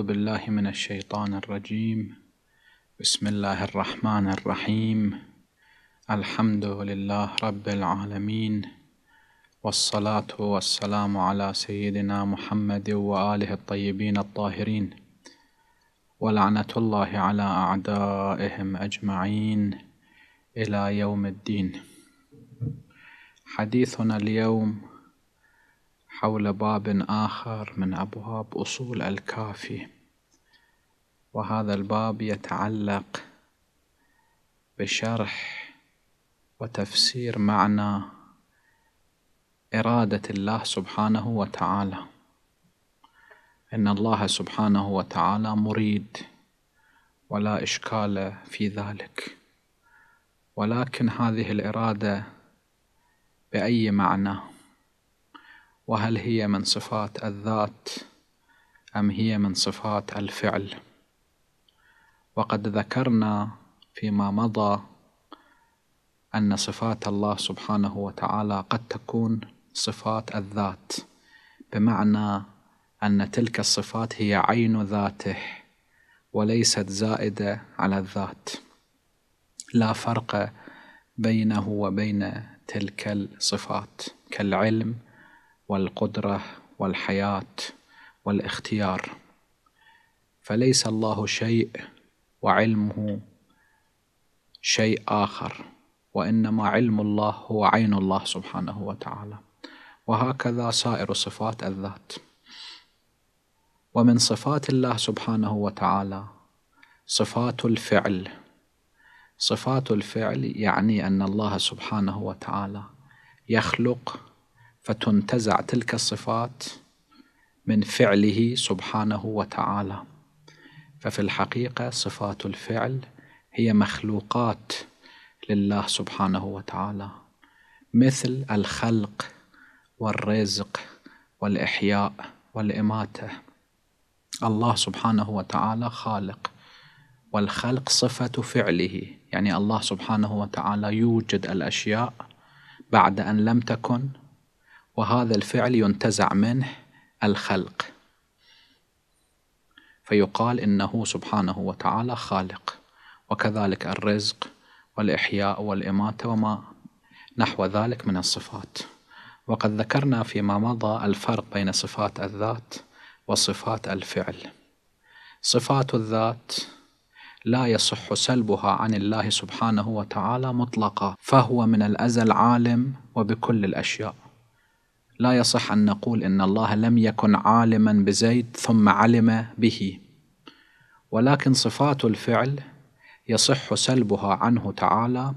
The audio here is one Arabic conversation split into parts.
أعوذ بالله من الشيطان الرجيم بسم الله الرحمن الرحيم الحمد لله رب العالمين والصلاة والسلام على سيدنا محمد وآله الطيبين الطاهرين ولعنة الله على أعدائهم أجمعين إلى يوم الدين حديثنا اليوم حول باب آخر من أبواب أصول الكافي وهذا الباب يتعلق بشرح وتفسير معنى إرادة الله سبحانه وتعالى إن الله سبحانه وتعالى مريد ولا إشكال في ذلك ولكن هذه الإرادة بأي معنى وهل هي من صفات الذات أم هي من صفات الفعل؟ وقد ذكرنا فيما مضى أن صفات الله سبحانه وتعالى قد تكون صفات الذات بمعنى أن تلك الصفات هي عين ذاته وليست زائدة على الذات لا فرق بينه وبين تلك الصفات كالعلم والقدرة والحياة والاختيار فليس الله شيء وعلمه شيء آخر وإنما علم الله هو عين الله سبحانه وتعالى وهكذا سائر صفات الذات ومن صفات الله سبحانه وتعالى صفات الفعل صفات الفعل يعني أن الله سبحانه وتعالى يخلق فتنتزع تلك الصفات من فعله سبحانه وتعالى ففي الحقيقة صفات الفعل هي مخلوقات لله سبحانه وتعالى مثل الخلق والرزق والإحياء والإماتة الله سبحانه وتعالى خالق والخلق صفة فعله يعني الله سبحانه وتعالى يوجد الأشياء بعد أن لم تكن وهذا الفعل ينتزع منه الخلق فيقال إنه سبحانه وتعالى خالق وكذلك الرزق والإحياء والإماتة وما نحو ذلك من الصفات وقد ذكرنا فيما مضى الفرق بين صفات الذات وصفات الفعل صفات الذات لا يصح سلبها عن الله سبحانه وتعالى مطلقا فهو من الازل عالم وبكل الاشياء لا يصح أن نقول إن الله لم يكن عالما بزيد ثم علم به ولكن صفات الفعل يصح سلبها عنه تعالى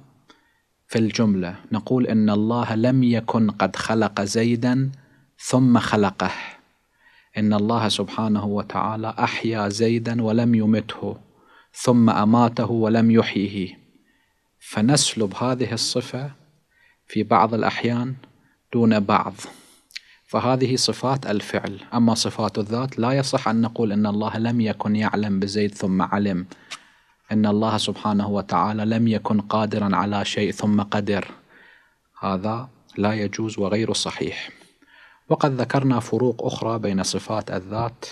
في الجملة نقول إن الله لم يكن قد خلق زيدا ثم خلقه إن الله سبحانه وتعالى أحيا زيدا ولم يمته ثم أماته ولم يحييه فنسلب هذه الصفة في بعض الأحيان دون بعض فهذه صفات الفعل أما صفات الذات لا يصح أن نقول أن الله لم يكن يعلم بزيد ثم علم أن الله سبحانه وتعالى لم يكن قادرا على شيء ثم قدر هذا لا يجوز وغير صحيح وقد ذكرنا فروق أخرى بين صفات الذات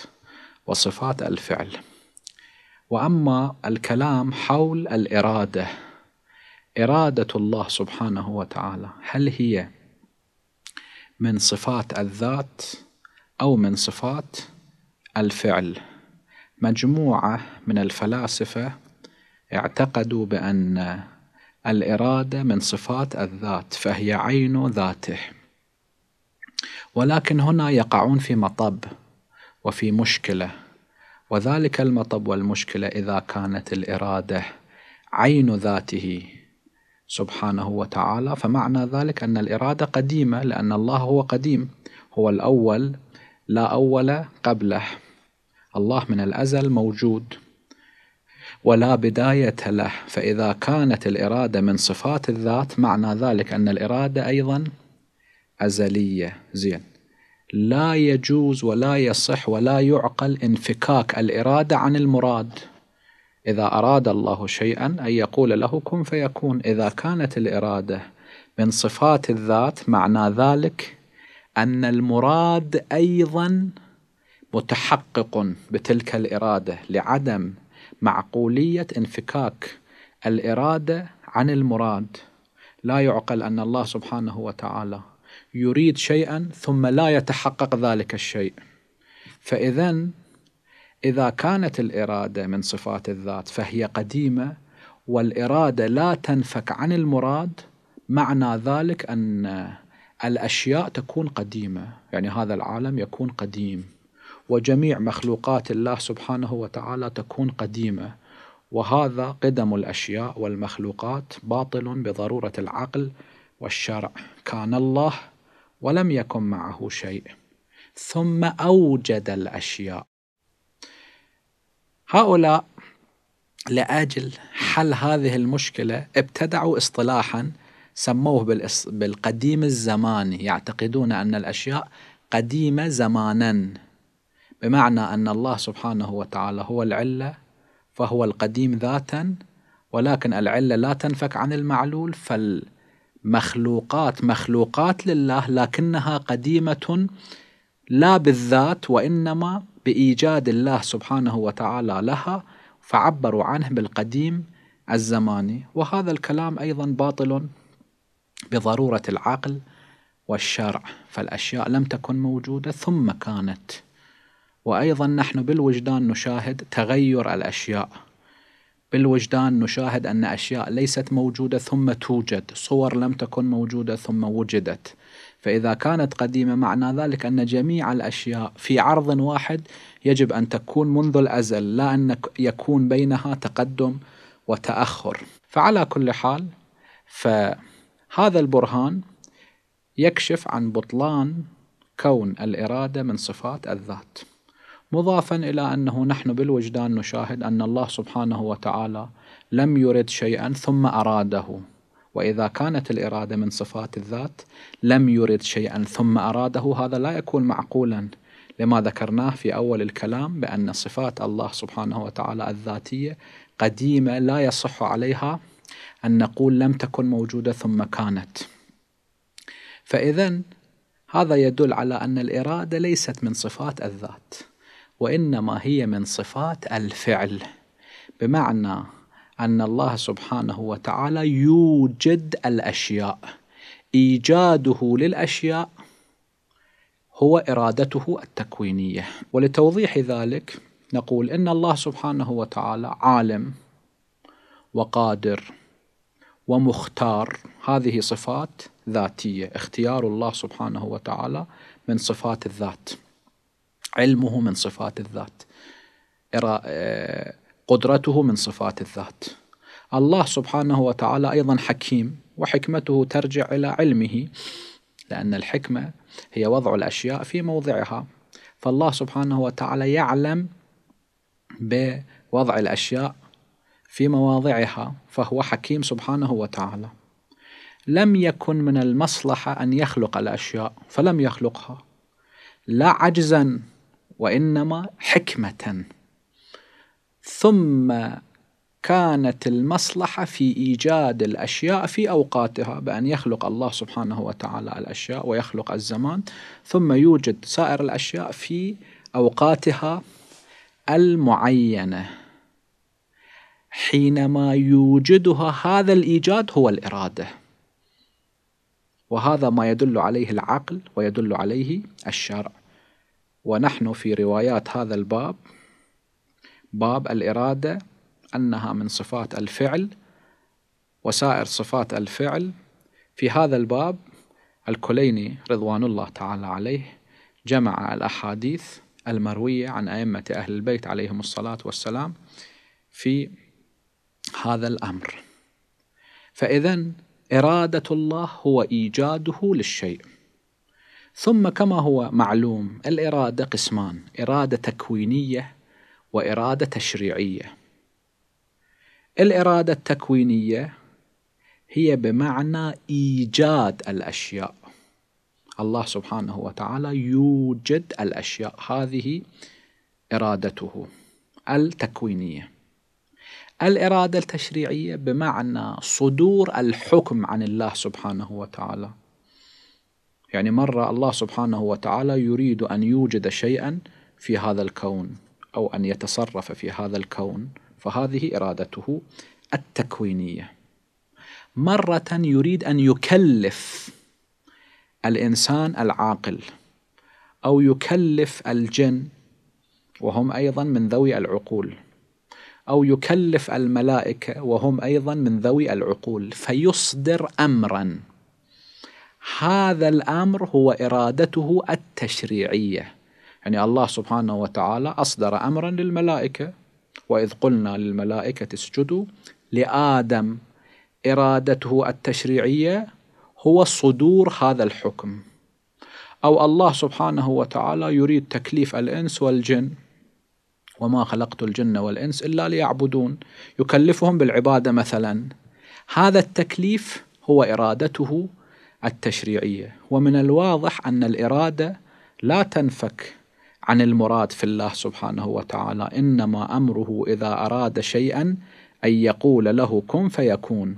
وصفات الفعل وأما الكلام حول الإرادة إرادة الله سبحانه وتعالى هل هي من صفات الذات أو من صفات الفعل مجموعة من الفلاسفة اعتقدوا بأن الإرادة من صفات الذات فهي عين ذاته ولكن هنا يقعون في مطب وفي مشكلة وذلك المطب والمشكلة إذا كانت الإرادة عين ذاته سبحانه وتعالى فمعنى ذلك أن الإرادة قديمة لأن الله هو قديم هو الأول لا أول قبله الله من الأزل موجود ولا بداية له فإذا كانت الإرادة من صفات الذات معنى ذلك أن الإرادة أيضا أزلية زين لا يجوز ولا يصح ولا يعقل انفكاك الإرادة عن المراد إذا أراد الله شيئا أن يقول له كن فيكون إذا كانت الإرادة من صفات الذات معنى ذلك أن المراد أيضا متحقق بتلك الإرادة لعدم معقولية انفكاك الإرادة عن المراد لا يعقل أن الله سبحانه وتعالى يريد شيئا ثم لا يتحقق ذلك الشيء فإذا إذا كانت الإرادة من صفات الذات فهي قديمة والإرادة لا تنفك عن المراد معنى ذلك أن الأشياء تكون قديمة يعني هذا العالم يكون قديم وجميع مخلوقات الله سبحانه وتعالى تكون قديمة وهذا قدم الأشياء والمخلوقات باطل بضرورة العقل والشرع كان الله ولم يكن معه شيء ثم أوجد الأشياء هؤلاء لاجل حل هذه المشكله ابتدعوا اصطلاحا سموه بالقديم الزماني يعتقدون ان الاشياء قديمه زمانا بمعنى ان الله سبحانه وتعالى هو العله فهو القديم ذاتا ولكن العله لا تنفك عن المعلول فالمخلوقات مخلوقات لله لكنها قديمه لا بالذات وإنما بإيجاد الله سبحانه وتعالى لها فعبروا عنه بالقديم الزماني وهذا الكلام أيضا باطل بضرورة العقل والشرع فالأشياء لم تكن موجودة ثم كانت وأيضا نحن بالوجدان نشاهد تغير الأشياء بالوجدان نشاهد أن أشياء ليست موجودة ثم توجد صور لم تكن موجودة ثم وجدت فإذا كانت قديمة معنى ذلك أن جميع الأشياء في عرض واحد يجب أن تكون منذ الأزل لا أن يكون بينها تقدم وتأخر فعلى كل حال فهذا البرهان يكشف عن بطلان كون الإرادة من صفات الذات مضافا إلى أنه نحن بالوجدان نشاهد أن الله سبحانه وتعالى لم يرد شيئا ثم أراده واذا كانت الاراده من صفات الذات لم يرد شيئا ثم اراده هذا لا يكون معقولا لما ذكرناه في اول الكلام بان صفات الله سبحانه وتعالى الذاتيه قديمه لا يصح عليها ان نقول لم تكن موجوده ثم كانت. فاذا هذا يدل على ان الاراده ليست من صفات الذات وانما هي من صفات الفعل بمعنى أن الله سبحانه وتعالى يوجد الأشياء إيجاده للأشياء هو إرادته التكوينية ولتوضيح ذلك نقول إن الله سبحانه وتعالى عالم وقادر ومختار هذه صفات ذاتية اختيار الله سبحانه وتعالى من صفات الذات علمه من صفات الذات آه، قدرته من صفات الذات الله سبحانه وتعالى أيضا حكيم وحكمته ترجع إلى علمه لأن الحكمة هي وضع الأشياء في موضعها فالله سبحانه وتعالى يعلم بوضع الأشياء في مواضعها فهو حكيم سبحانه وتعالى لم يكن من المصلحة أن يخلق الأشياء فلم يخلقها لا عجزا وإنما حكمة ثم كانت المصلحة في إيجاد الأشياء في أوقاتها بأن يخلق الله سبحانه وتعالى الأشياء ويخلق الزمان ثم يوجد سائر الأشياء في أوقاتها المعينة حينما يوجدها هذا الإيجاد هو الإرادة وهذا ما يدل عليه العقل ويدل عليه الشرع ونحن في روايات هذا الباب باب الإرادة أنها من صفات الفعل وسائر صفات الفعل في هذا الباب الكليني رضوان الله تعالى عليه جمع الأحاديث المروية عن أئمة أهل البيت عليهم الصلاة والسلام في هذا الأمر فإذا إرادة الله هو إيجاده للشيء ثم كما هو معلوم الإرادة قسمان إرادة تكوينية وإرادة تشريعية الإرادة التكوينية هي بمعنى إيجاد الأشياء الله سبحانه وتعالى يوجد الأشياء هذه إرادته التكوينية الإرادة التشريعية بمعنى صدور الحكم عن الله سبحانه وتعالى يعني مرة الله سبحانه وتعالى يريد أن يوجد شيئا في هذا الكون أو أن يتصرف في هذا الكون فهذه إرادته التكوينية مرة يريد أن يكلف الإنسان العاقل أو يكلف الجن وهم أيضا من ذوي العقول أو يكلف الملائكة وهم أيضا من ذوي العقول فيصدر أمرا هذا الأمر هو إرادته التشريعية يعني الله سبحانه وتعالى أصدر أمرا للملائكة وإذ قلنا للملائكة اسجدوا لآدم إرادته التشريعية هو صدور هذا الحكم أو الله سبحانه وتعالى يريد تكليف الإنس والجن وما خلقت الجن والإنس إلا ليعبدون يكلفهم بالعبادة مثلا هذا التكليف هو إرادته التشريعية ومن الواضح أن الإرادة لا تنفك عن المراد في الله سبحانه وتعالى انما امره اذا اراد شيئا ان يقول له كن فيكون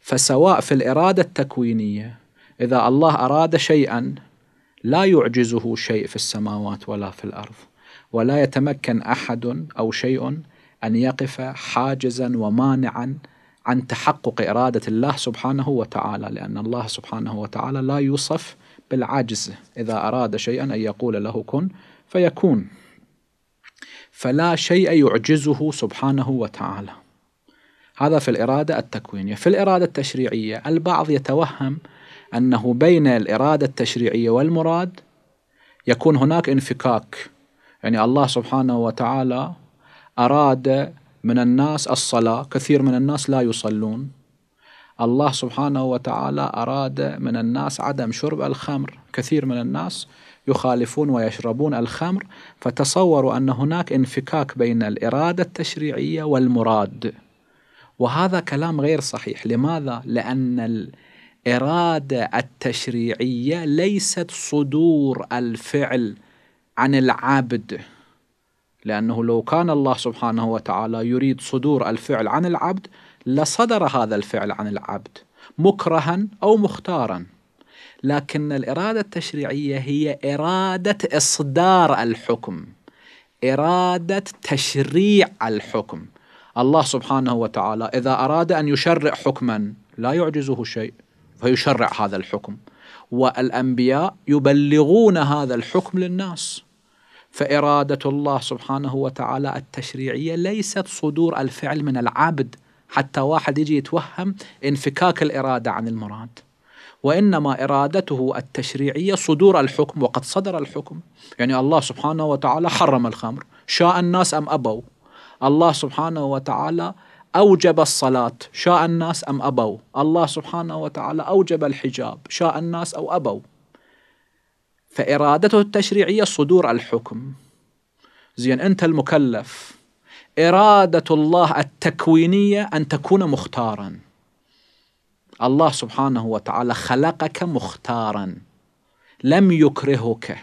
فسواء في الاراده التكوينيه اذا الله اراد شيئا لا يعجزه شيء في السماوات ولا في الارض ولا يتمكن احد او شيء ان يقف حاجزا ومانعا عن تحقق اراده الله سبحانه وتعالى لان الله سبحانه وتعالى لا يوصف بالعجز اذا اراد شيئا ان يقول له كن فيكون فلا شيء يعجزه سبحانه وتعالى هذا في الإرادة التكوينية في الإرادة التشريعية البعض يتوهم أنه بين الإرادة التشريعية والمراد يكون هناك انفكاك يعني الله سبحانه وتعالى أراد من الناس الصلاة كثير من الناس لا يصلون الله سبحانه وتعالى أراد من الناس عدم شرب الخمر كثير من الناس يخالفون ويشربون الخمر فتصوروا ان هناك انفكاك بين الاراده التشريعيه والمراد وهذا كلام غير صحيح لماذا لان الاراده التشريعيه ليست صدور الفعل عن العبد لانه لو كان الله سبحانه وتعالى يريد صدور الفعل عن العبد لصدر هذا الفعل عن العبد مكرها او مختارا لكن الإرادة التشريعية هي إرادة إصدار الحكم إرادة تشريع الحكم الله سبحانه وتعالى إذا أراد أن يشرع حكما لا يعجزه شيء فيشرع هذا الحكم والأنبياء يبلغون هذا الحكم للناس فإرادة الله سبحانه وتعالى التشريعية ليست صدور الفعل من العبد حتى واحد يجي يتوهم انفكاك الإرادة عن المراد وإنما إرادته التشريعية صدور الحكم وقد صدر الحكم يعني الله سبحانه وتعالى حرم الخمر شاء الناس أم أبوا الله سبحانه وتعالى أوجب الصلاة شاء الناس أم أبوا الله سبحانه وتعالى أوجب الحجاب شاء الناس أو أبوا فإرادته التشريعية صدور الحكم زين أنت المكلف إرادة الله التكوينية أن تكون مختاراً الله سبحانه وتعالى خلقك مختارا لم يكرهك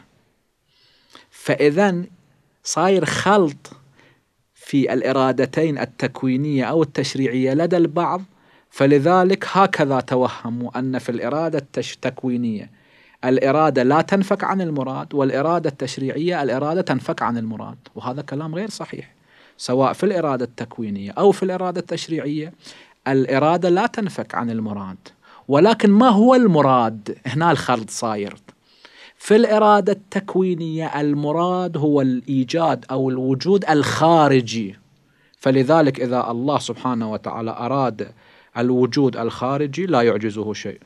فإذا صاير خلط في الإرادتين التكوينية أو التشريعية لدى البعض فلذلك هكذا توهموا أن في الإرادة التكوينية الإرادة لا تنفك عن المراد والإرادة التشريعية الإرادة تنفك عن المراد وهذا كلام غير صحيح سواء في الإرادة التكوينية أو في الإرادة التشريعية الإرادة لا تنفك عن المراد ولكن ما هو المراد هنا الخلط صاير في الإرادة التكوينية المراد هو الإيجاد أو الوجود الخارجي فلذلك إذا الله سبحانه وتعالى أراد الوجود الخارجي لا يعجزه شيء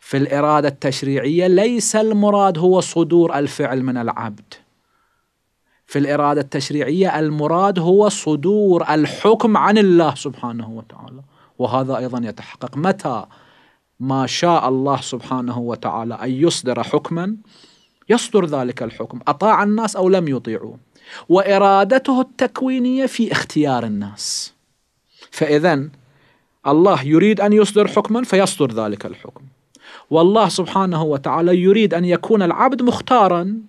في الإرادة التشريعية ليس المراد هو صدور الفعل من العبد في الإرادة التشريعية المراد هو صدور الحكم عن الله سبحانه وتعالى وهذا أيضا يتحقق متى ما شاء الله سبحانه وتعالى أن يصدر حكما يصدر ذلك الحكم أطاع الناس أو لم يطيعوا وإرادته التكوينية في اختيار الناس فإذا الله يريد أن يصدر حكما فيصدر ذلك الحكم والله سبحانه وتعالى يريد أن يكون العبد مختارا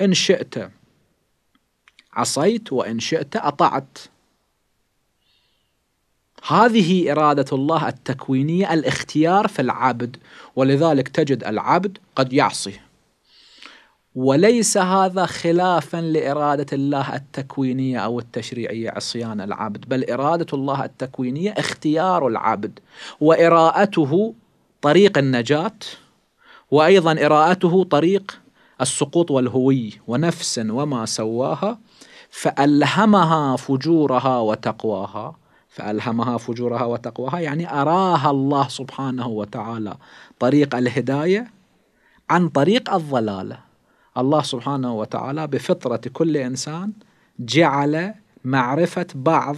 إن شئت عصيت وإن شئت أطعت هذه إرادة الله التكوينية الاختيار في العبد ولذلك تجد العبد قد يعصي وليس هذا خلافا لإرادة الله التكوينية أو التشريعية عصيان العبد بل إرادة الله التكوينية اختيار العبد وإراءته طريق النجاة وأيضا إراءته طريق السقوط والهوي ونفس وما سواها فألهمها فجورها وتقواها فألهمها فجورها وتقواها يعني أراها الله سبحانه وتعالى طريق الهداية عن طريق الضلالة الله سبحانه وتعالى بفطرة كل إنسان جعل معرفة بعض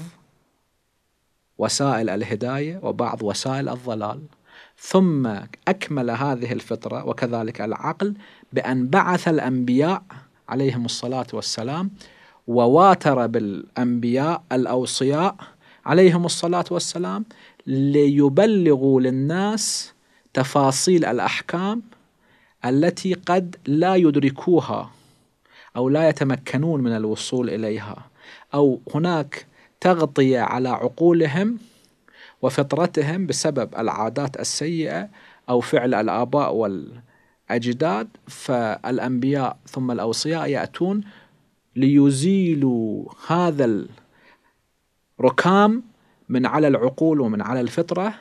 وسائل الهداية وبعض وسائل الضلال ثم أكمل هذه الفطرة وكذلك العقل بأن بعث الأنبياء عليهم الصلاة والسلام وواتر بالأنبياء الأوصياء عليهم الصلاة والسلام ليبلغوا للناس تفاصيل الأحكام التي قد لا يدركوها أو لا يتمكنون من الوصول إليها أو هناك تغطية على عقولهم وفطرتهم بسبب العادات السيئة أو فعل الآباء والأجداد فالأنبياء ثم الأوصياء يأتون ليزيلوا هذا ركام من على العقول ومن على الفطرة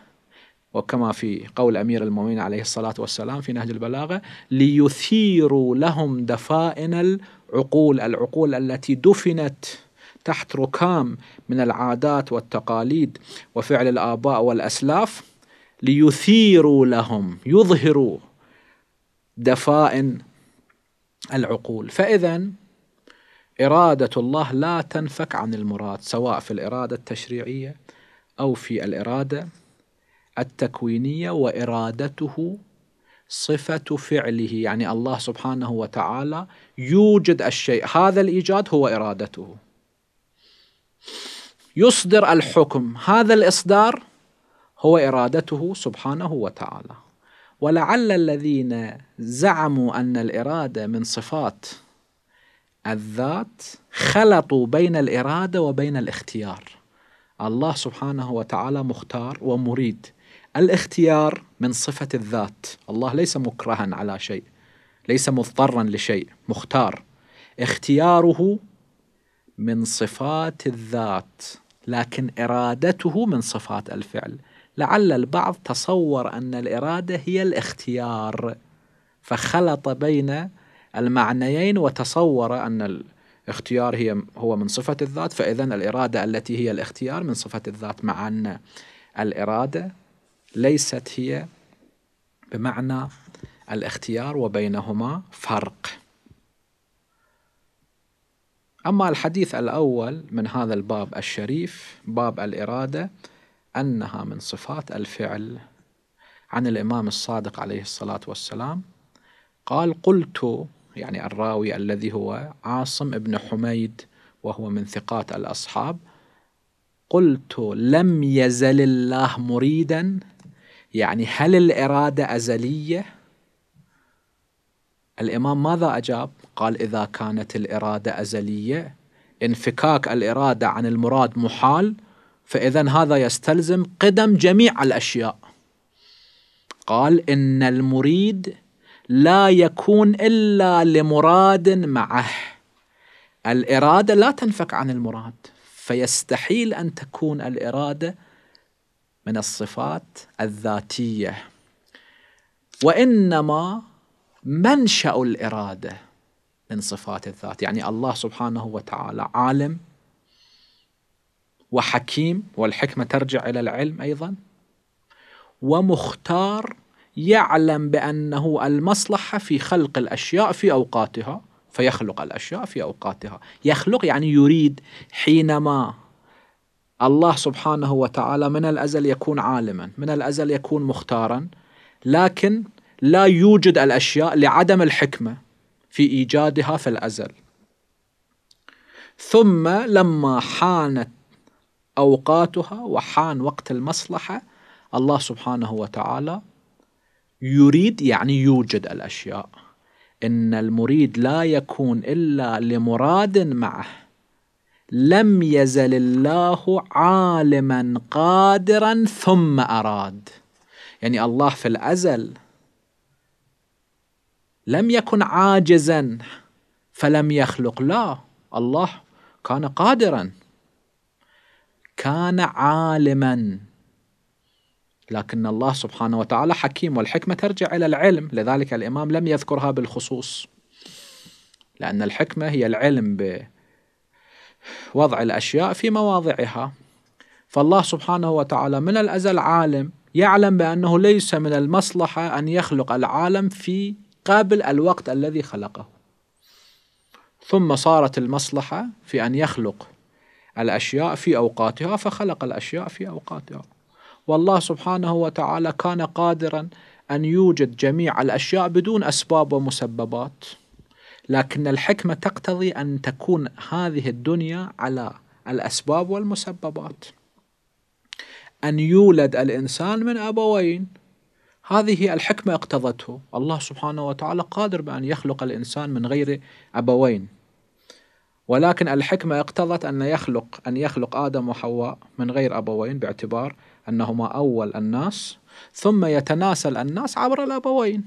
وكما في قول أمير المؤمنين عليه الصلاة والسلام في نهج البلاغة ليثيروا لهم دفائن العقول العقول التي دفنت تحت ركام من العادات والتقاليد وفعل الآباء والأسلاف ليثيروا لهم يظهروا دفائن العقول فإذا إرادة الله لا تنفك عن المراد سواء في الإرادة التشريعية أو في الإرادة التكوينية وإرادته صفة فعله يعني الله سبحانه وتعالى يوجد الشيء هذا الإيجاد هو إرادته يصدر الحكم هذا الإصدار هو إرادته سبحانه وتعالى ولعل الذين زعموا أن الإرادة من صفات الذات خلطوا بين الإرادة وبين الاختيار الله سبحانه وتعالى مختار ومريد الاختيار من صفة الذات الله ليس مكرها على شيء ليس مضطرا لشيء مختار اختياره من صفات الذات لكن إرادته من صفات الفعل لعل البعض تصور أن الإرادة هي الاختيار فخلط بين المعنيين وتصور أن الاختيار هي هو من صفة الذات فإذا الإرادة التي هي الاختيار من صفة الذات مع أن الإرادة ليست هي بمعنى الاختيار وبينهما فرق أما الحديث الأول من هذا الباب الشريف باب الإرادة أنها من صفات الفعل عن الإمام الصادق عليه الصلاة والسلام قال قلت يعني الراوي الذي هو عاصم بن حميد وهو من ثقات الأصحاب قلت لم يزل الله مريدا يعني هل الإرادة أزلية؟ الإمام ماذا أجاب؟ قال إذا كانت الإرادة أزلية انفكاك الإرادة عن المراد محال فإذا هذا يستلزم قدم جميع الأشياء قال إن المريد لا يكون إلا لمراد معه الإرادة لا تنفك عن المراد فيستحيل أن تكون الإرادة من الصفات الذاتية وإنما منشأ الإرادة من صفات الذات يعني الله سبحانه وتعالى عالم وحكيم والحكمة ترجع إلى العلم أيضا ومختار يعلم بأنه المصلحة في خلق الأشياء في أوقاتها فيخلق الأشياء في أوقاتها يخلق يعني يريد حينما الله سبحانه وتعالى من الأزل يكون عالما من الأزل يكون مختارا لكن لا يوجد الأشياء لعدم الحكمة في إيجادها في الأزل ثم لما حانت أوقاتها وحان وقت المصلحة الله سبحانه وتعالى يريد يعني يوجد الأشياء إن المريد لا يكون إلا لمراد معه لم يزل الله عالما قادرا ثم أراد يعني الله في الأزل لم يكن عاجزا فلم يخلق لا الله كان قادرا كان عالما لكن الله سبحانه وتعالى حكيم والحكمة ترجع إلى العلم لذلك الإمام لم يذكرها بالخصوص لأن الحكمة هي العلم بوضع الأشياء في مواضعها فالله سبحانه وتعالى من الأزل عالم يعلم بأنه ليس من المصلحة أن يخلق العالم في قبل الوقت الذي خلقه ثم صارت المصلحة في أن يخلق الأشياء في أوقاتها فخلق الأشياء في أوقاتها والله سبحانه وتعالى كان قادرا أن يوجد جميع الأشياء بدون أسباب ومسببات لكن الحكمة تقتضي أن تكون هذه الدنيا على الأسباب والمسببات أن يولد الإنسان من أبوين هذه الحكمة اقتضته الله سبحانه وتعالى قادر بأن يخلق الإنسان من غير أبوين ولكن الحكمة اقتضت أن يخلق أن يخلق آدم وحواء من غير أبوين باعتبار أنهما أول الناس ثم يتناسل الناس عبر الأبوين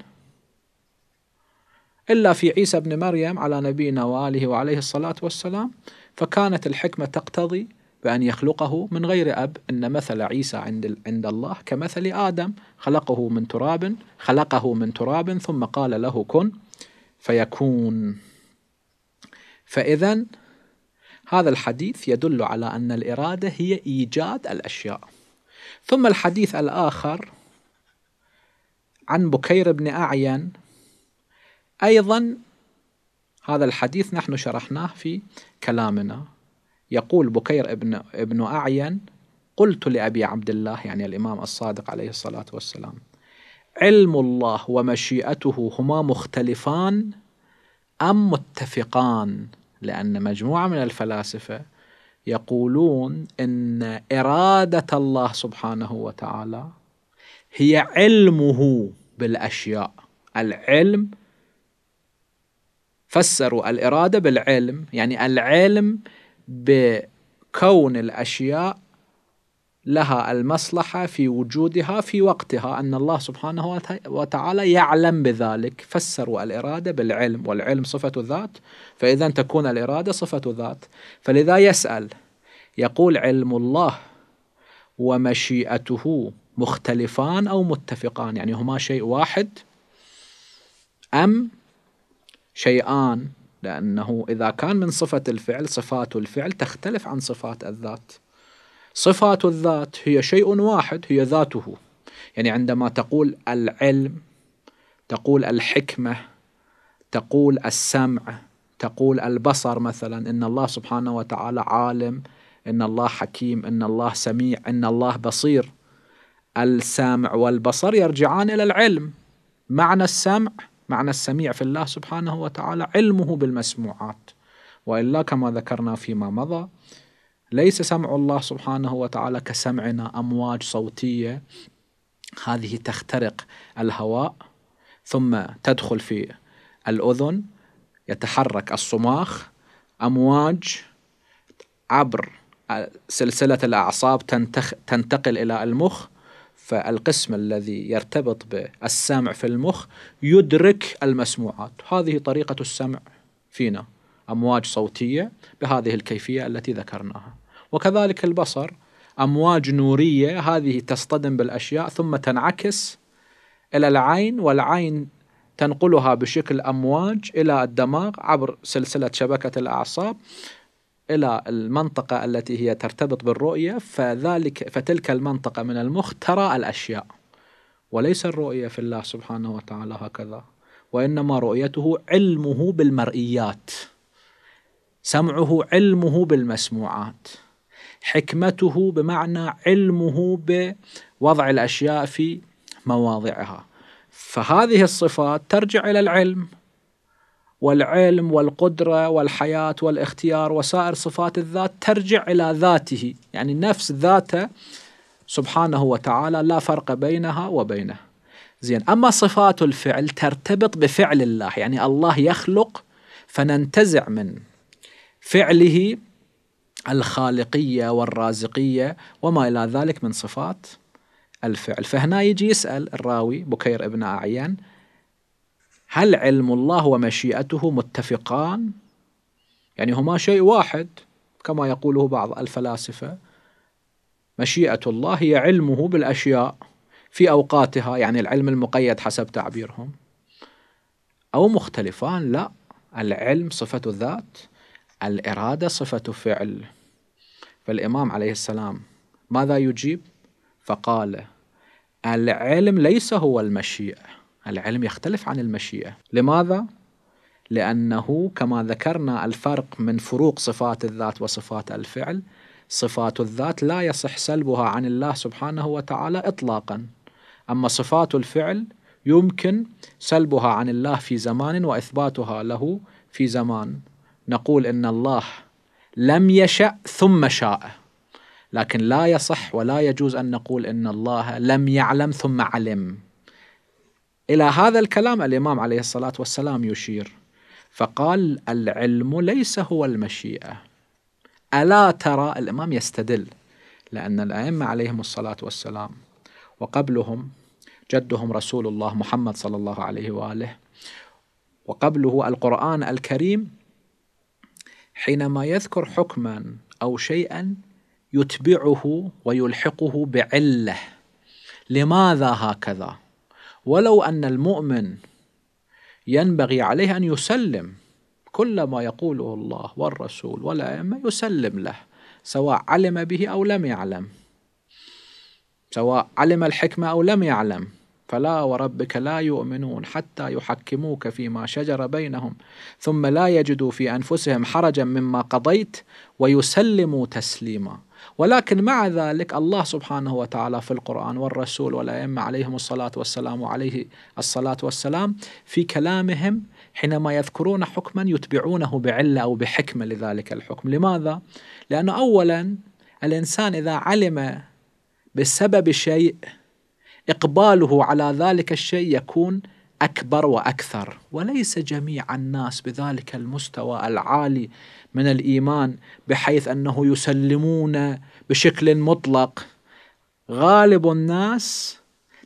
إلا في عيسى بن مريم على نبينا وآله وعليه الصلاة والسلام فكانت الحكمة تقتضي بأن يخلقه من غير أب إن مثل عيسى عند عند الله كمثل آدم خلقه من تراب خلقه من تراب ثم قال له كن فيكون فإذا هذا الحديث يدل على أن الإرادة هي إيجاد الأشياء ثم الحديث الآخر عن بكير بن أعين أيضا هذا الحديث نحن شرحناه في كلامنا يقول بكير ابن ابن أعين قلت لأبي عبد الله يعني الإمام الصادق عليه الصلاة والسلام علم الله ومشيئته هما مختلفان أم متفقان لأن مجموعة من الفلاسفة يقولون ان اراده الله سبحانه وتعالى هي علمه بالاشياء العلم فسروا الاراده بالعلم يعني العلم بكون الاشياء لها المصلحة في وجودها في وقتها أن الله سبحانه وتعالى يعلم بذلك فسروا الإرادة بالعلم والعلم صفة ذات فإذا تكون الإرادة صفة ذات فلذا يسأل يقول علم الله ومشيئته مختلفان أو متفقان يعني هما شيء واحد أم شيئان لأنه إذا كان من صفة الفعل صفات الفعل تختلف عن صفات الذات صفات الذات هي شيء واحد هي ذاته يعني عندما تقول العلم تقول الحكمة تقول السمع تقول البصر مثلا إن الله سبحانه وتعالى عالم إن الله حكيم إن الله سميع إن الله بصير السامع والبصر يرجعان إلى العلم معنى السمع معنى السميع في الله سبحانه وتعالى علمه بالمسموعات وإلا كما ذكرنا فيما مضى ليس سمع الله سبحانه وتعالى كسمعنا امواج صوتيه هذه تخترق الهواء ثم تدخل في الاذن يتحرك الصماخ امواج عبر سلسله الاعصاب تنتخ تنتقل الى المخ فالقسم الذي يرتبط بالسمع في المخ يدرك المسموعات هذه طريقه السمع فينا امواج صوتيه بهذه الكيفيه التي ذكرناها وكذلك البصر امواج نوريه هذه تصطدم بالاشياء ثم تنعكس الى العين والعين تنقلها بشكل امواج الى الدماغ عبر سلسله شبكه الاعصاب الى المنطقه التي هي ترتبط بالرؤيه فذلك فتلك المنطقه من المخ ترى الاشياء وليس الرؤيه في الله سبحانه وتعالى هكذا وانما رؤيته علمه بالمرئيات سمعه علمه بالمسموعات حكمته بمعنى علمه بوضع الاشياء في مواضعها فهذه الصفات ترجع الى العلم والعلم والقدره والحياه والاختيار وسائر صفات الذات ترجع الى ذاته يعني نفس ذاته سبحانه وتعالى لا فرق بينها وبينه زين اما صفات الفعل ترتبط بفعل الله يعني الله يخلق فننتزع من فعله الخالقية والرازقية وما إلى ذلك من صفات الفعل فهنا يجي يسأل الراوي بكير ابن أعيان هل علم الله ومشيئته متفقان يعني هما شيء واحد كما يقوله بعض الفلاسفة مشيئة الله هي علمه بالأشياء في أوقاتها يعني العلم المقيد حسب تعبيرهم أو مختلفان لا العلم صفة ذات الإرادة صفة فعل فالإمام عليه السلام ماذا يجيب؟ فقال العلم ليس هو المشيئة العلم يختلف عن المشيئة لماذا؟ لأنه كما ذكرنا الفرق من فروق صفات الذات وصفات الفعل صفات الذات لا يصح سلبها عن الله سبحانه وتعالى إطلاقا أما صفات الفعل يمكن سلبها عن الله في زمان وإثباتها له في زمان نقول ان الله لم يشأ ثم شاء لكن لا يصح ولا يجوز ان نقول ان الله لم يعلم ثم علم الى هذا الكلام الامام عليه الصلاه والسلام يشير فقال العلم ليس هو المشيئه الا ترى الامام يستدل لان الائمه عليهم الصلاه والسلام وقبلهم جدهم رسول الله محمد صلى الله عليه واله وقبله القران الكريم حينما يذكر حكما او شيئا يتبعه ويلحقه بعله لماذا هكذا ولو ان المؤمن ينبغي عليه ان يسلم كل ما يقوله الله والرسول والائمه يسلم له سواء علم به او لم يعلم سواء علم الحكمه او لم يعلم فلا وربك لا يؤمنون حتى يحكموك فيما شجر بينهم ثم لا يجدوا في انفسهم حرجا مما قضيت ويسلموا تسليما ولكن مع ذلك الله سبحانه وتعالى في القرآن والرسول والأئمة عليهم الصلاة والسلام وعليه الصلاة والسلام في كلامهم حينما يذكرون حكما يتبعونه بعلة أو بحكمة لذلك الحكم لماذا؟ لأنه أولا الإنسان إذا علم بسبب شيء إقباله على ذلك الشيء يكون أكبر وأكثر وليس جميع الناس بذلك المستوى العالي من الإيمان بحيث أنه يسلمون بشكل مطلق غالب الناس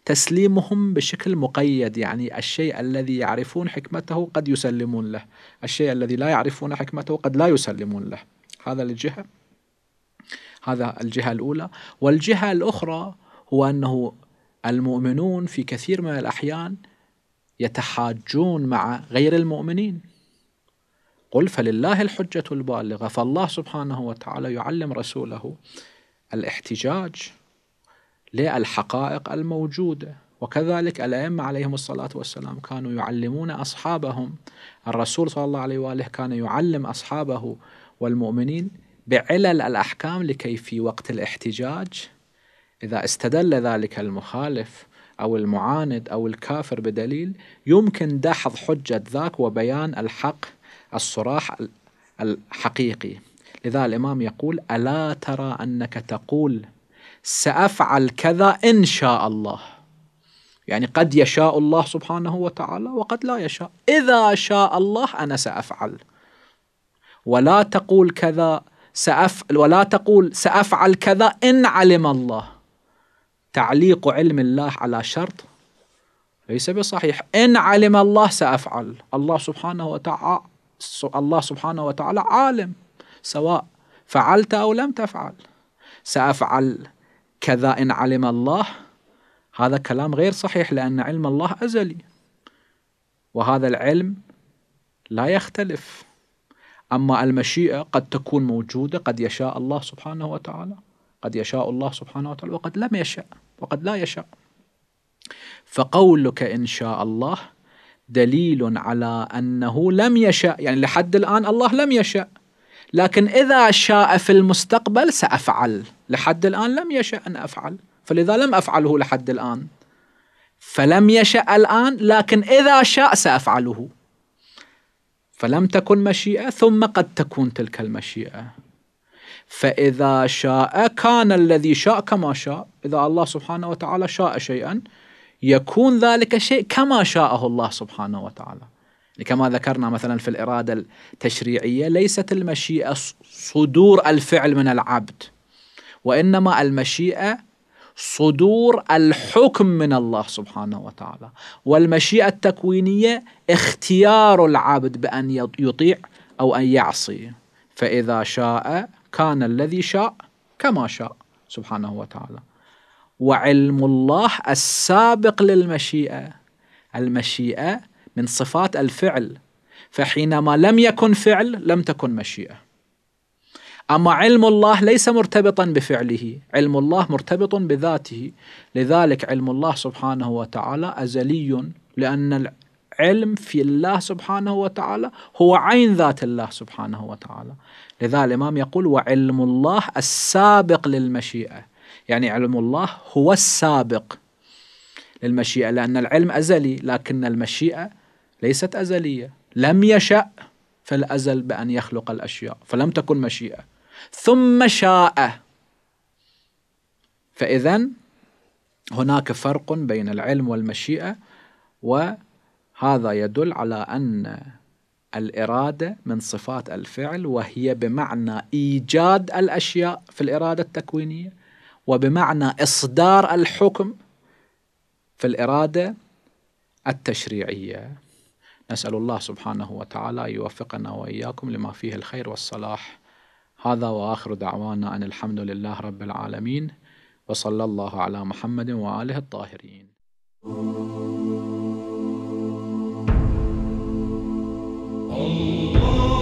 تسليمهم بشكل مقيد يعني الشيء الذي يعرفون حكمته قد يسلمون له الشيء الذي لا يعرفون حكمته قد لا يسلمون له هذا الجهة هذا الجهة الأولى والجهة الأخرى هو أنه المؤمنون في كثير من الأحيان يتحاجون مع غير المؤمنين قل فلله الحجة البالغة فالله سبحانه وتعالى يعلم رسوله الاحتجاج للحقائق الموجودة وكذلك الأئمة عليهم الصلاة والسلام كانوا يعلمون أصحابهم الرسول صلى الله عليه وآله كان يعلم أصحابه والمؤمنين بعلل الأحكام لكي في وقت الاحتجاج إذا استدل ذلك المخالف أو المعاند أو الكافر بدليل يمكن دحض حجة ذاك وبيان الحق الصراح الحقيقي لذا الإمام يقول ألا ترى أنك تقول سأفعل كذا إن شاء الله يعني قد يشاء الله سبحانه وتعالى وقد لا يشاء إذا شاء الله أنا سأفعل ولا تقول كذا سأفعل ولا تقول سأفعل كذا إن علم الله تعليق علم الله على شرط ليس بصحيح إن علم الله سأفعل الله سبحانه وتعالى الله سبحانه وتعالى عالم سواء فعلت أو لم تفعل سأفعل كذا إن علم الله هذا كلام غير صحيح لأن علم الله أزلي وهذا العلم لا يختلف أما المشيئة قد تكون موجودة قد يشاء الله سبحانه وتعالى قد يشاء الله سبحانه وتعالى وقد لم يشأ وقد لا يشاء فقولك إن شاء الله دليل على أنه لم يشاء يعني لحد الآن الله لم يشاء لكن إذا شاء في المستقبل سأفعل لحد الآن لم يشاء أن أفعل فلذا لم أفعله لحد الآن فلم يشاء الآن لكن إذا شاء سأفعله فلم تكن مشيئة ثم قد تكون تلك المشيئة فإذا شاء كان الذي شاء كما شاء إذا الله سبحانه وتعالى شاء شيئا يكون ذلك الشيء كما شاءه الله سبحانه وتعالى كما ذكرنا مثلا في الإرادة التشريعية ليست المشيئة صدور الفعل من العبد وإنما المشيئة صدور الحكم من الله سبحانه وتعالى والمشيئة التكوينية اختيار العبد بأن يطيع أو أن يعصي فإذا شاء كان الذي شاء كما شاء سبحانه وتعالى وعلم الله السابق للمشيئه المشيئه من صفات الفعل فحينما لم يكن فعل لم تكن مشيئه اما علم الله ليس مرتبطا بفعله علم الله مرتبط بذاته لذلك علم الله سبحانه وتعالى ازلي لان العلم في الله سبحانه وتعالى هو عين ذات الله سبحانه وتعالى لذا الإمام يقول وعلم الله السابق للمشيئة يعني علم الله هو السابق للمشيئة لأن العلم أزلي لكن المشيئة ليست أزلية لم يشأ في الأزل بأن يخلق الأشياء فلم تكن مشيئة ثم شاء فإذا هناك فرق بين العلم والمشيئة وهذا يدل على أن الإرادة من صفات الفعل وهي بمعنى إيجاد الأشياء في الإرادة التكوينية وبمعنى إصدار الحكم في الإرادة التشريعية نسأل الله سبحانه وتعالى يوفقنا وإياكم لما فيه الخير والصلاح هذا وآخر دعوانا أن الحمد لله رب العالمين وصلى الله على محمد وآله الطاهرين Oh. oh, oh.